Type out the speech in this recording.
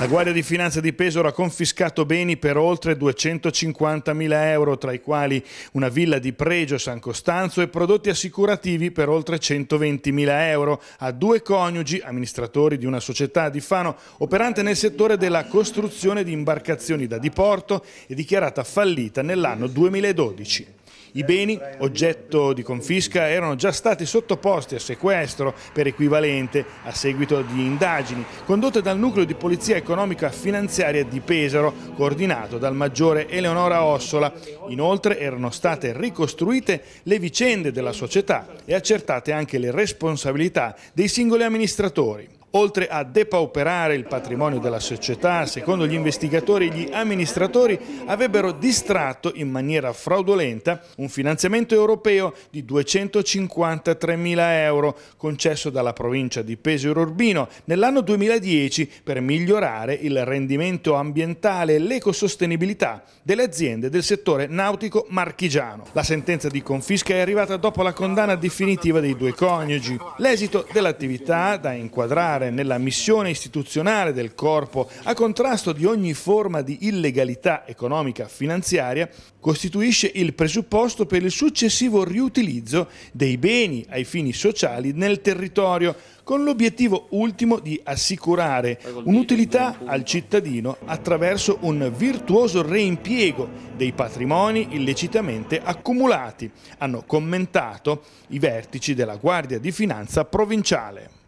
La Guardia di Finanza di Pesaro ha confiscato beni per oltre 250.000 euro, tra i quali una villa di pregio San Costanzo e prodotti assicurativi per oltre 120.000 euro a due coniugi, amministratori di una società di Fano operante nel settore della costruzione di imbarcazioni da diporto e dichiarata fallita nell'anno 2012. I beni oggetto di confisca erano già stati sottoposti a sequestro per equivalente a seguito di indagini condotte dal nucleo di polizia economica finanziaria di Pesaro, coordinato dal maggiore Eleonora Ossola. Inoltre erano state ricostruite le vicende della società e accertate anche le responsabilità dei singoli amministratori. Oltre a depauperare il patrimonio della società, secondo gli investigatori gli amministratori avrebbero distratto in maniera fraudolenta un finanziamento europeo di 253 mila euro concesso dalla provincia di Pesaro Urbino nell'anno 2010 per migliorare il rendimento ambientale e l'ecosostenibilità delle aziende del settore nautico marchigiano. La sentenza di confisca è arrivata dopo la condanna definitiva dei due coniugi. L'esito dell'attività da inquadrare lavorare nella missione istituzionale del Corpo a contrasto di ogni forma di illegalità economica finanziaria costituisce il presupposto per il successivo riutilizzo dei beni ai fini sociali nel territorio, con l'obiettivo ultimo di assicurare un'utilità al cittadino attraverso un virtuoso reimpiego dei patrimoni illecitamente accumulati, hanno commentato i vertici della Guardia di Finanza provinciale.